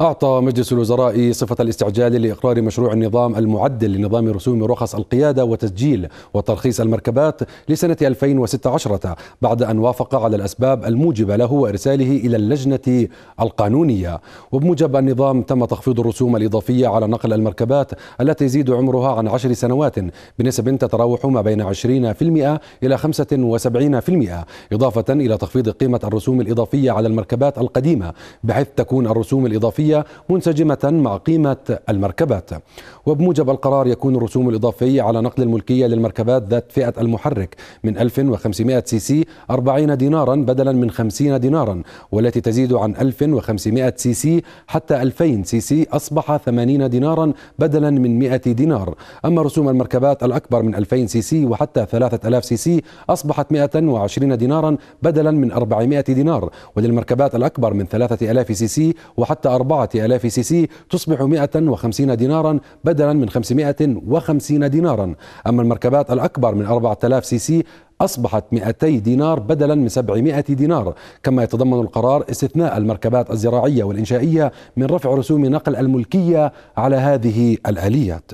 أعطى مجلس الوزراء صفة الاستعجال لإقرار مشروع النظام المعدل لنظام رسوم رخص القيادة وتسجيل وترخيص المركبات لسنة 2016 بعد أن وافق على الأسباب الموجبة له وإرساله إلى اللجنة القانونية وبموجب النظام تم تخفيض الرسوم الإضافية على نقل المركبات التي يزيد عمرها عن عشر سنوات بنسب تتراوح ما بين 20% إلى 75% إضافة إلى تخفيض قيمة الرسوم الإضافية على المركبات القديمة بحيث تكون الرسوم الإضافية الإضافية منسجمة مع قيمة المركبات وبموجب القرار يكون الرسوم الإضافية على نقل الملكية للمركبات ذات فئة المحرك من 1500 سي سي 40 دينارا بدلا من 50 دينارا والتي تزيد عن 1500 سي سي حتى 2000 سي سي أصبح 80 دينارا بدلا من 100 دينار أما رسوم المركبات الأكبر من 2000 سي سي وحتى 3000 سي سي أصبحت 120 دينارا بدلا من 400 دينار وللمركبات الأكبر من 3000 سي سي وحتى 4 4000 سي سي تصبح 150 دينارا بدلا من 550 دينارا أما المركبات الأكبر من 4000 سي سي أصبحت 200 دينار بدلا من 700 دينار كما يتضمن القرار استثناء المركبات الزراعية والإنشائية من رفع رسوم نقل الملكية على هذه الآليات